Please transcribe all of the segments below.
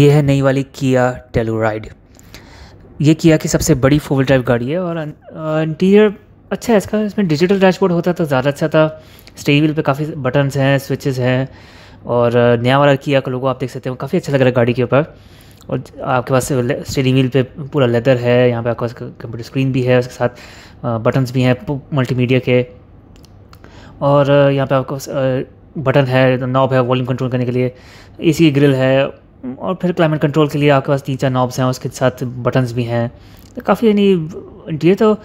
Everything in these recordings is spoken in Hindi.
ये है नई वाली किया टेलोराइड ये किया की सबसे बड़ी फोर व्हील ड्राइव गाड़ी है और इंटीरियर uh, अच्छा है इसका इसमें डिजिटल डैशबोर्ड होता तो ज़्यादा अच्छा था स्टेरिंग व्हील पे काफ़ी बटन्स हैं स्विचेस हैं और uh, नया वाला किया का लोगो आप देख सकते हो काफ़ी अच्छा लग रहा है गाड़ी के ऊपर और आपके पास स्टेरिंग व्हील पे पूरा लेदर है यहाँ पे आपके पास कंप्यूटर स्क्रीन भी है उसके साथ बटन्स uh, भी हैं मल्टीमीडिया के और यहाँ पे आपको बटन है नॉब है वॉल्यूम कंट्रोल करने के लिए ए सी ग्रिल है हम्म। और फिर क्लाइमेट कंट्रोल के लिए आपके पास तीन चार नॉब्स हैं उसके साथ बटन्स भी हैं तो काफ़ी यानी इंटीरियर तो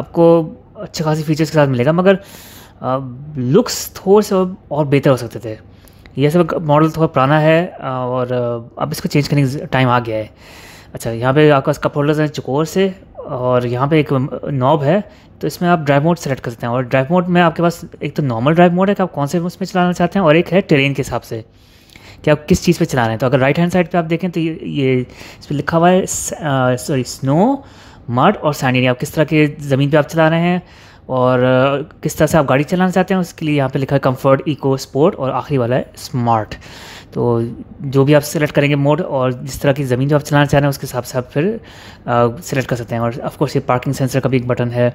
आपको अच्छे खासी फीचर्स के साथ मिलेगा मगर लुक्स थोड़े से और बेहतर हो सकते थे यह सब मॉडल थोड़ा पुराना है और अब इसको चेंज करने का टाइम आ गया है अच्छा यहाँ पे आपके पास कप होल्डर्स हैं चकोर से और यहाँ पे एक नॉब है तो इसमें आप ड्राइव मोड सेलेक्ट कर सकते हैं और ड्राइव मोड में आपके पास एक तो नॉर्मल ड्राइव मोड है कि आप कौन से उसमें चलाना चाहते हैं और एक है ट्रेन के हिसाब से कि आप किस चीज़ पे चला रहे हैं तो अगर राइट हैंड साइड पे आप देखें तो ये इस पर लिखा हुआ है सॉरी स्नो मड और सैंड यानी आप किस तरह के ज़मीन पे आप चला रहे हैं और किस तरह से आप गाड़ी चलाना चाहते हैं उसके लिए यहाँ पे लिखा है कंफर्ट इको स्पोर्ट और आखिरी वाला है स्मार्ट तो जो भी आप सेलेक्ट करेंगे मोड और जिस तरह की ज़मीन जो आप चलाना चाह रहे हैं उसके हिसाब से आप फिर सेलेक्ट कर सकते हैं और ऑफकोर्स ये पार्किंग सेंसर का भी एक बटन है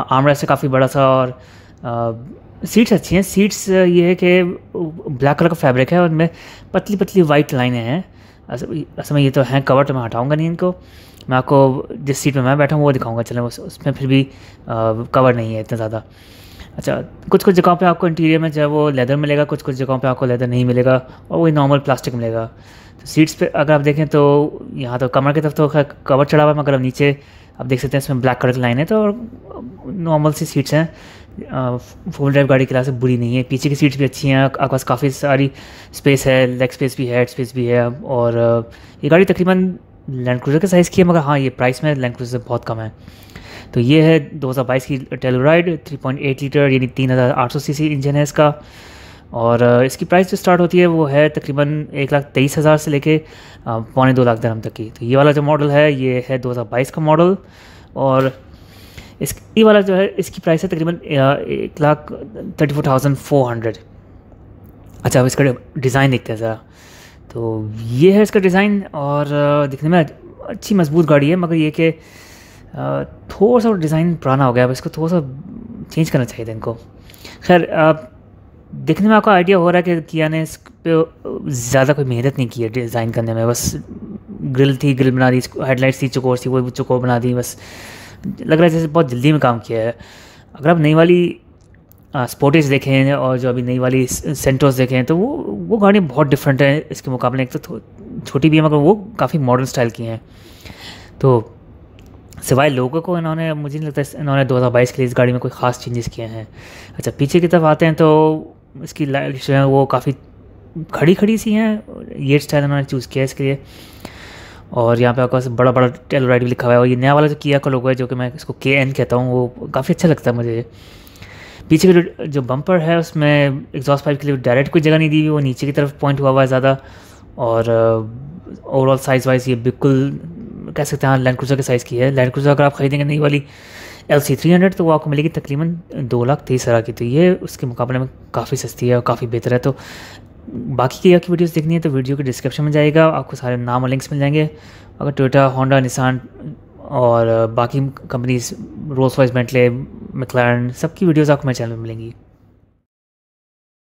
आमरा से काफ़ी बड़ा सा और सीट्स अच्छी हैं सीट्स ये है कि ब्लैक कलर का फैब्रिक है और उनमें पतली पतली वाइट लाइनें हैं असल में ये तो हैं कवर तो मैं हटाऊंगा नहीं इनको मैं आपको जिस सीट पर मैं बैठा हूँ वो दिखाऊंगा चलें उस, उसमें फिर भी कवर नहीं है इतना ज़्यादा अच्छा कुछ कुछ जगहों पे आपको इंटीरियर में जो है वो लेदर मिलेगा कुछ कुछ जगहों पे आपको लेदर नहीं मिलेगा और वही नॉर्मल प्लास्टिक मिलेगा तो सीट्स पे अगर आप देखें तो यहाँ तो कमर की तरफ तो कवर चढ़ा हुआ है मगर नीचे आप देख सकते हैं इसमें ब्लैक कलर की लाइन है तो नॉर्मल सी सीट्स हैं फोर ड्राइव गाड़ी की क्लास बुरी नहीं है पीछे की सीट्स भी अच्छी हैं आपके पास काफ़ी सारी स्पेस है लेग स्पेस भी है हेड स्पेस भी है और ये गाड़ी तकरीबन लैंड क्रूज़र के साइज़ की है मगर हाँ ये प्राइस में लैंड क्रूज़र से बहुत कम है तो ये है 2022 की पॉइंट 3.8 लीटर यानी 3800 सीसी इंजन है इसका और इसकी प्राइस जो स्टार्ट होती है वो है तकरीबन एक लाख तेईस हज़ार से लेके पौने दो लाख दरम तक की तो ये वाला जो मॉडल है ये है 2022 का मॉडल और इस वाला जो है इसकी प्राइस है तकरीबन एक lakh thirty four thousand four hundred अच्छा अब इसका डिज़ाइन देखते हैं ज़रा तो ये है इसका डिज़ाइन और दिखने में अच्छी मजबूत गाड़ी है मगर ये कि थोड़ा सा डिज़ाइन पुराना हो गया अब इसको थोड़ा सा चेंज करना चाहिए था इनको खैर देखने में आपका आइडिया हो रहा है कि किया ने इस पर ज़्यादा कोई मेहनत नहीं की है डिज़ाइन करने में बस ग्रिल थी ग्रिल बना दी हेडलाइट थी चकोर थी वो चकोर बना दी बस लग रहा है जैसे बहुत जल्दी में काम किया है अगर आप नई वाली स्पोर्टेज देखें और जो अभी नई वाली सेंटोस देखें तो वो वो गाड़ी बहुत डिफरेंट है इसके मुकाबले एक तो छोटी भी है मगर वो काफ़ी मॉडर्न स्टाइल की हैं तो सिवाय लोगों को इन्होंने मुझे नहीं लगता इन्होंने 2022 के लिए इस गाड़ी में कोई ख़ास चेंजेस किए हैं अच्छा पीछे की तरफ आते हैं तो इसकी लाइट जो है वो काफ़ी खड़ी खड़ी सी हैं ये स्टाइल इन्होंने चूज़ किया है इसके लिए और यहाँ पे आपका बड़ा बड़ा टेलो राइड भी लिखा हुआ है और ये नया वाला जो किया का लोगो है जो कि मैं इसको के एन कहता हूँ वो काफ़ी अच्छा लगता है मुझे पीछे का जो बम्पर है उसमें एग्जॉस्ट पाइप के लिए डायरेक्ट कोई जगह नहीं दी हुई वो नीचे की तरफ पॉइंट हुआ हुआ है ज़्यादा और ओवरऑल साइज़ वाइज ये बिल्कुल कह सकते हैं लैंड हाँ, क्रूज़र के साइज़ की है लैंड क्रूज़र अगर आप खरीदेंगे नई वाली एल सी थ्री हंड्रेड तो वो आपको मिलेगी तकरीबन दो लाख तेईस हज़ार की तो ये उसके मुकाबले में काफ़ी सस्ती है और काफ़ी बेहतर है तो बाकी की आपकी वीडियोस देखनी है तो वीडियो के डिस्क्रिप्शन में जाएगा आपको सारे नाम और लिंक्स मिल जाएंगे अगर टोटा होंडा निशान और बाकी कंपनीज रोल्स वाइज बेंटले मिकलैंड सबकी वीडियोज़ आपको मेरे चैनल में मिलेंगी